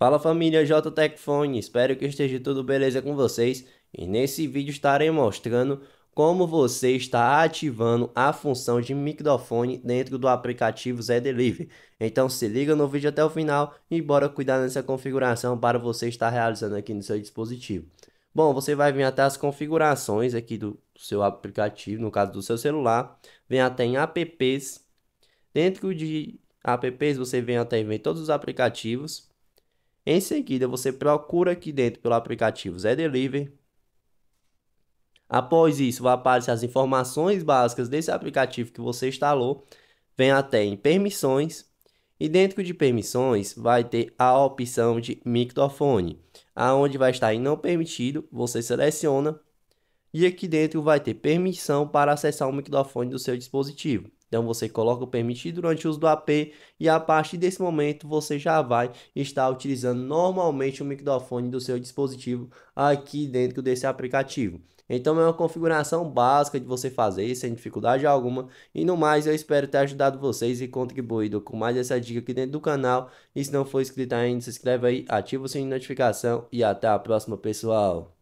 Fala família J Techfone, espero que esteja tudo beleza com vocês e nesse vídeo estarei mostrando como você está ativando a função de microfone dentro do aplicativo Zé Delivery. Então se liga no vídeo até o final e bora cuidar dessa configuração para você estar realizando aqui no seu dispositivo. Bom, você vai vir até as configurações aqui do seu aplicativo, no caso do seu celular, vem até em apps, dentro de apps você vem até em todos os aplicativos, em seguida, você procura aqui dentro pelo aplicativo Zé Delivery. Após isso, vai aparecer as informações básicas desse aplicativo que você instalou. Vem até em permissões e dentro de permissões vai ter a opção de microfone, aonde vai estar em não permitido, você seleciona e aqui dentro vai ter permissão para acessar o microfone do seu dispositivo. Então você coloca o permitir durante o uso do AP e a partir desse momento você já vai estar utilizando normalmente o microfone do seu dispositivo aqui dentro desse aplicativo. Então é uma configuração básica de você fazer sem dificuldade alguma. E no mais eu espero ter ajudado vocês e contribuído com mais essa dica aqui dentro do canal. E se não for inscrito ainda, se inscreve aí, ativa o sininho de notificação e até a próxima pessoal.